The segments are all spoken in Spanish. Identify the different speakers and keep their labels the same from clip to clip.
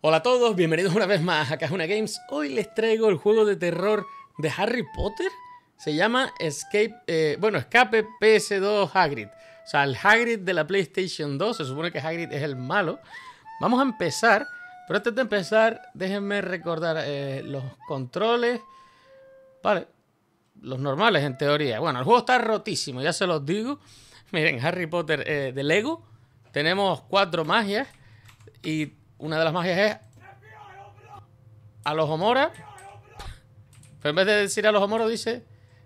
Speaker 1: Hola a todos, bienvenidos una vez más a Cajuna Games. Hoy les traigo el juego de terror de Harry Potter. Se llama Escape, eh, bueno, Escape PS2 Hagrid. O sea, el Hagrid de la PlayStation 2. Se supone que Hagrid es el malo. Vamos a empezar, pero antes de empezar, déjenme recordar eh, los controles. Vale, los normales en teoría. Bueno, el juego está rotísimo, ya se los digo. Miren, Harry Potter eh, de Lego. Tenemos cuatro magias y una de las magias es a los homoras. Pero en vez de decir a los homoros, dice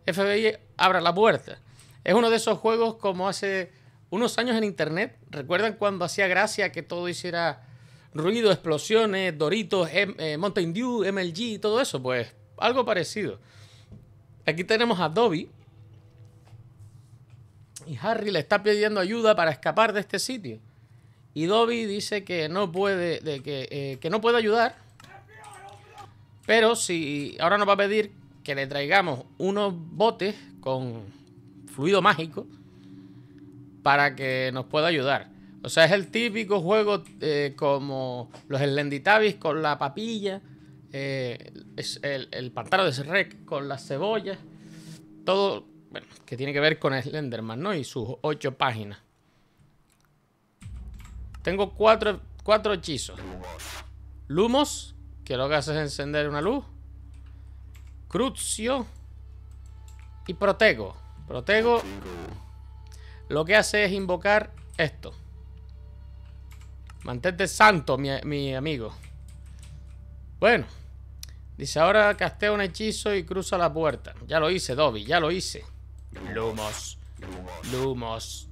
Speaker 1: FBI, abra la puerta. Es uno de esos juegos como hace unos años en internet. ¿Recuerdan cuando hacía gracia que todo hiciera ruido, explosiones, Doritos, eh, Mountain Dew, MLG, y todo eso? Pues algo parecido. Aquí tenemos a Dobby. Y Harry le está pidiendo ayuda para escapar de este sitio. Y Dobby dice que no puede, eh, que, no puede ayudar. Pero si ahora nos va a pedir que le traigamos unos botes con fluido mágico para que nos pueda ayudar. O sea, es el típico juego eh, como los Slenditavis con la papilla, eh, es el, el, pantano de Shrek con las cebollas, todo que tiene que ver con Slenderman, ¿no? Y sus ocho páginas. Tengo cuatro, hechizos. Lumos, que lo que hace es encender una luz. Crucio. Y Protego. Protego lo que hace es invocar esto. Mantente santo, mi, amigo. Bueno. Dice, ahora casteo un hechizo y cruza la puerta. Ya lo hice, Dobby, ya lo hice. Lumos. Lumos.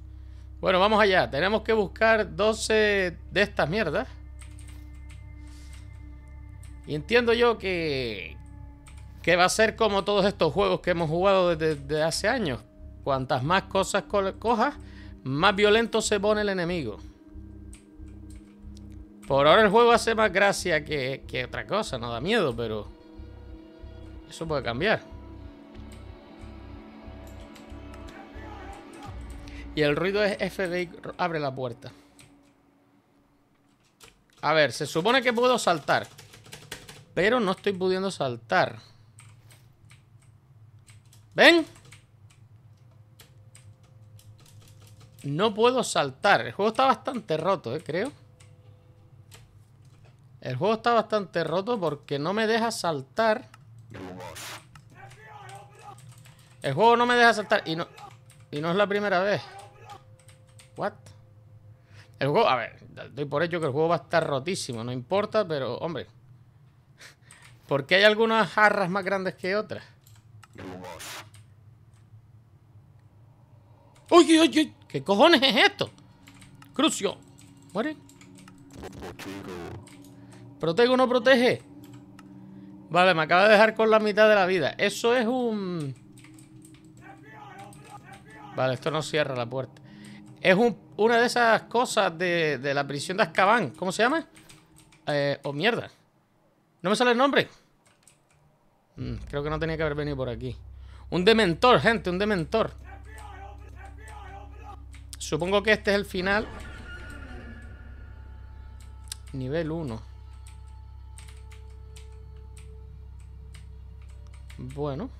Speaker 1: Bueno, vamos allá. Tenemos que buscar 12 de estas mierdas. Y entiendo yo que... Que va a ser como todos estos juegos que hemos jugado desde, hace años. Cuantas más cosas cojas, más violento se pone el enemigo. Por ahora el juego hace más gracia que otra cosa, no da miedo, pero... Eso puede cambiar. Y el ruido es FBI abre la puerta. A ver, se supone que puedo saltar. Pero no estoy pudiendo saltar. ¿Ven? No puedo saltar. El juego está bastante roto, ¿eh? creo. El juego está bastante roto porque no me deja saltar. El juego no me deja saltar y no, y no es la primera vez. ¿What? El juego, a ver, doy por hecho que el juego va a estar rotísimo, no importa, pero hombre. ¿Por qué hay algunas jarras más grandes que otras? ¡Oye, uy, uy, qué cojones es esto? Crucio. ¿Muere? ¿Protego o no protege? Vale, me acaba de dejar con la mitad de la vida. Eso es un... Vale, esto no cierra la puerta. Es una de esas cosas de, la prisión de Azkaban. ¿Cómo se llama? Eh, o mierda. No me sale el nombre. Mm, creo que no tenía que haber venido por aquí. Un dementor, gente, un dementor. Supongo que este es el final. Nivel 1. Bueno.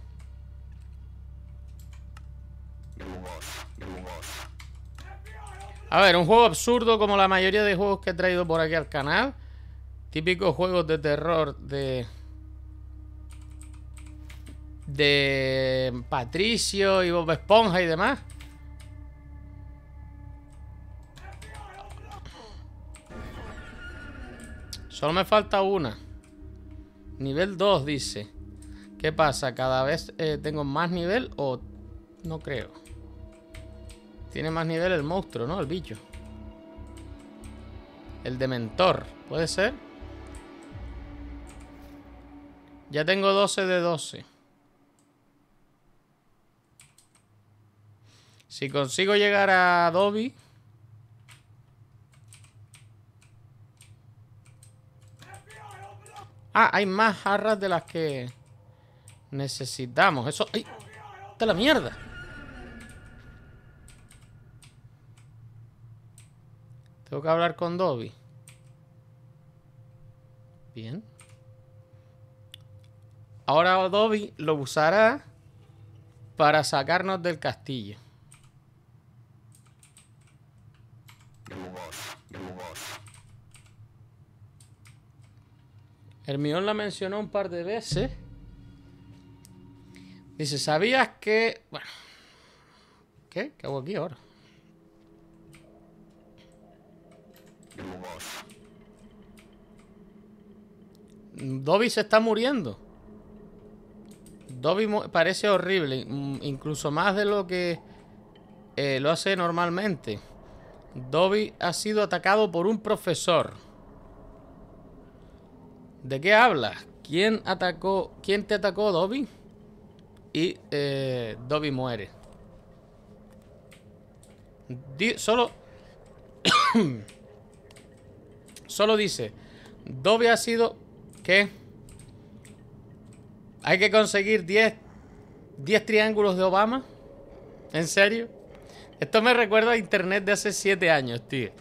Speaker 1: A ver, un juego absurdo como la mayoría de juegos que he traído por aquí al canal. Típicos juegos de terror de... De Patricio y Bob Esponja y demás. Solo me falta una. Nivel 2, dice. ¿Qué pasa? ¿Cada vez eh, tengo más nivel o no creo? Tiene más nivel el monstruo, ¿no? El bicho. El dementor, ¿puede ser? Ya tengo 12 de 12. Si consigo llegar a Dobby... Ah, hay más jarras de las que necesitamos. Eso... ¡Ay! es la mierda! Tengo que hablar con Dobby. Bien. Ahora Dobby lo usará para sacarnos del castillo. Hermión la mencionó un par de veces. Dice, ¿sabías que...? Bueno... ¿Qué? ¿Qué hago aquí ahora? Dobby se está muriendo. Dobby parece horrible, incluso más de lo que eh, lo hace normalmente. Dobby ha sido atacado por un profesor. ¿De qué hablas? ¿Quién atacó? ¿Quién te atacó, Dobby? Y eh, Dobby muere. solo Solo dice, ¿dónde ha sido... Que Hay que conseguir 10 10 triángulos de Obama. ¿En serio? Esto me recuerda a internet de hace 7 años, tío.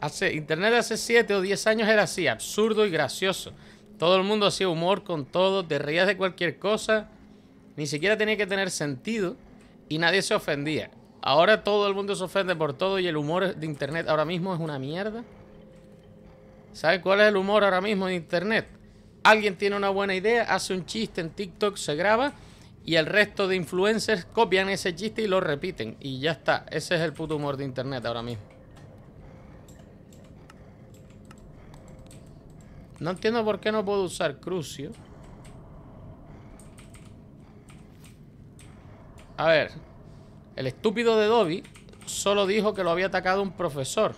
Speaker 1: Hace, internet de hace 7 o 10 años era así, absurdo y gracioso. Todo el mundo hacía humor con todo, te reías de cualquier cosa. Ni siquiera tenía que tener sentido y nadie se ofendía. Ahora todo el mundo se ofende por todo y el humor de internet ahora mismo es una mierda. ¿Sabes cuál es el humor ahora mismo en Internet? Alguien tiene una buena idea, hace un chiste en TikTok, se graba y el resto de influencers copian ese chiste y lo repiten. Y ya está. Ese es el puto humor de Internet ahora mismo. No entiendo por qué no puedo usar crucio. A ver. El estúpido de Dobby solo dijo que lo había atacado un profesor.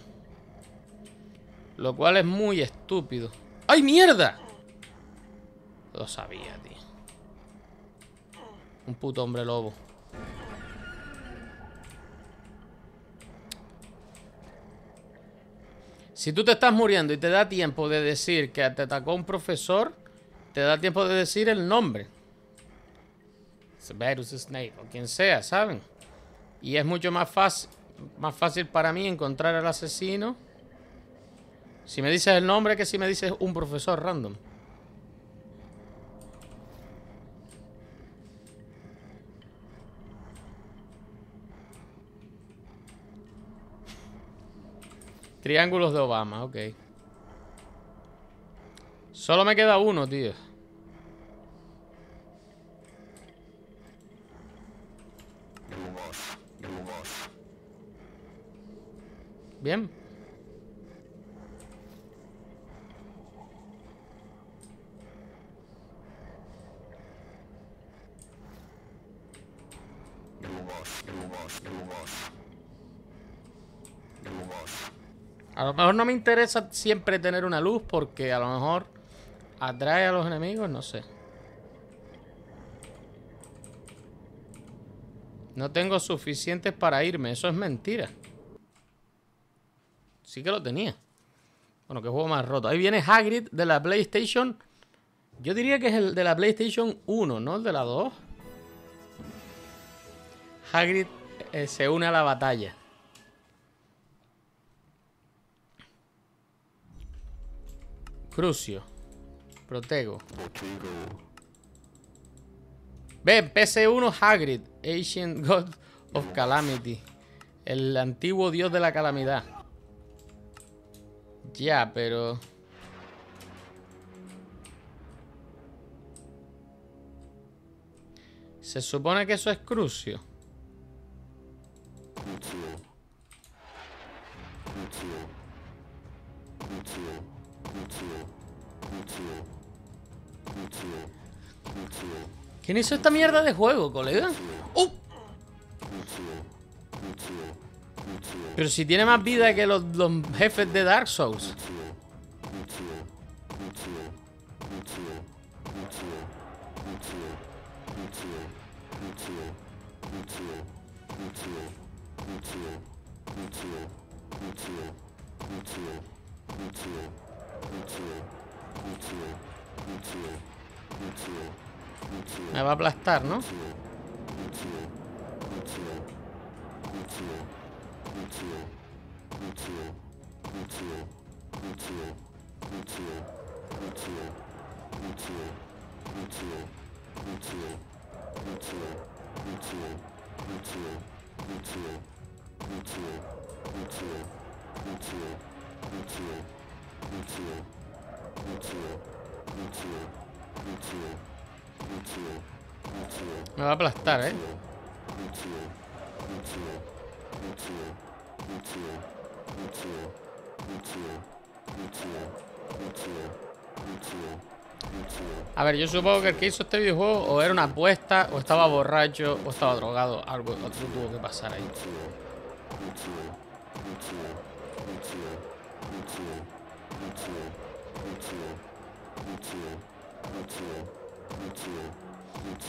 Speaker 1: Lo cual es muy estúpido. ¡Ay, mierda! Lo sabía, tío. Un puto hombre lobo. Si tú te estás muriendo y te da tiempo de decir que te atacó un profesor, te da tiempo de decir el nombre. Severus Snape o quien sea, ¿saben? Y es mucho más fácil, más fácil para mí encontrar al asesino si me dices el nombre, que si me dices un profesor random. Triángulos de Obama, ok. Solo me queda uno, tío. Bien. A lo mejor no me interesa siempre tener una luz porque a lo mejor atrae a los enemigos, no sé. No tengo suficientes para irme, eso es mentira. Sí que lo tenía. Bueno, que juego más roto. Ahí viene Hagrid de la PlayStation. Yo diría que es el de la PlayStation 1, ¿no? El de la 2. Hagrid eh, se une a la batalla. Crucio. Protego. Ve, PC1 Hagrid, Ancient God of Calamity. El antiguo dios de la calamidad. Ya, pero... Se supone que eso es Crucio.
Speaker 2: Crucio. Crucio.
Speaker 1: ¿Quién hizo esta mierda de juego, colega? ¡Oh! Pero si tiene más vida que los, jefes de Dark Souls.
Speaker 2: Me va a aplastar, ¿no?
Speaker 1: Me va a aplastar, ¿eh?
Speaker 2: A ver, yo supongo que el que
Speaker 1: hizo este videojuego o era una apuesta, o estaba borracho, o estaba drogado. Algo otro tuvo que pasar ahí.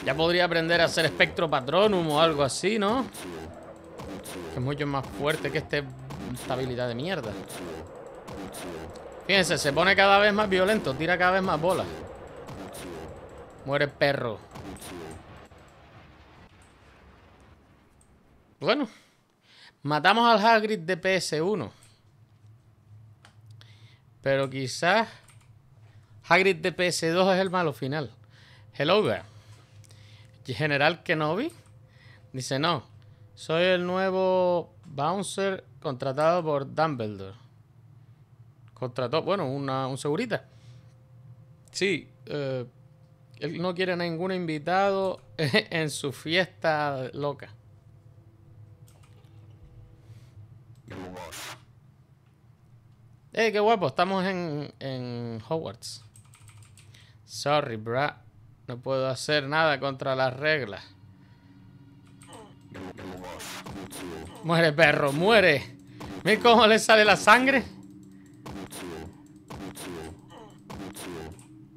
Speaker 1: Ya podría aprender a ser espectro patronum o algo así, ¿no? Que es mucho más fuerte que este, Estabilidad de mierda. Fíjense, se pone cada vez más violento, tira cada vez más bolas. Muere perro. Bueno, matamos al Hagrid de PS1. Pero quizás Hagrid de PS2 es el malo final. Hello there. General Kenobi dice, no, soy el nuevo bouncer contratado por Dumbledore. Contrató, bueno, una, un segurita. Sí, eh, él no quiere a ningún invitado en su fiesta loca. ¡Eh, qué guapo! Estamos en, en Hogwarts. Sorry, bra. No puedo hacer nada contra las reglas. Muere, perro, muere. Mira cómo le sale la sangre.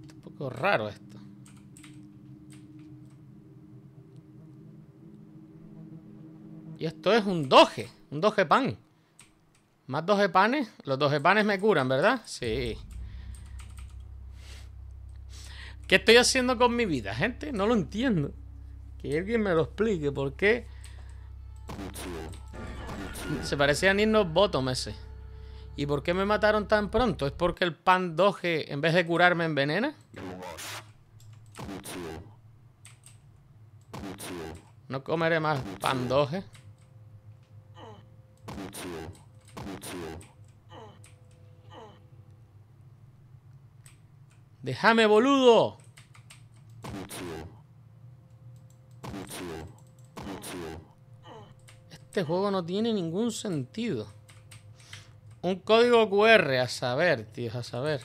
Speaker 1: un poco raro esto. Y esto es un doje, un doje pan. Más 12 panes. Los dos panes me curan, ¿verdad? Sí. ¿Qué estoy haciendo con mi vida, gente? No lo entiendo. Que alguien me lo explique. ¿Por qué? Se parecían a Nino Bottom ese. ¿Y por qué me mataron tan pronto? ¿Es porque el pan doje en vez de curarme, envenena? No comeré más pan doge. ¡Déjame, boludo! Este juego no tiene ningún sentido. Un código QR, a saber, tío, a saber.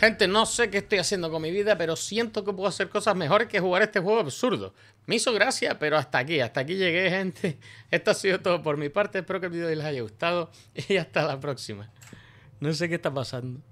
Speaker 1: Gente, no sé qué estoy haciendo con mi vida, pero siento que puedo hacer cosas mejores que jugar este juego absurdo. Me hizo gracia, pero hasta aquí, hasta aquí llegué, gente. Esto ha sido todo por mi parte. Espero que el video les haya gustado y hasta la próxima. No sé qué está pasando.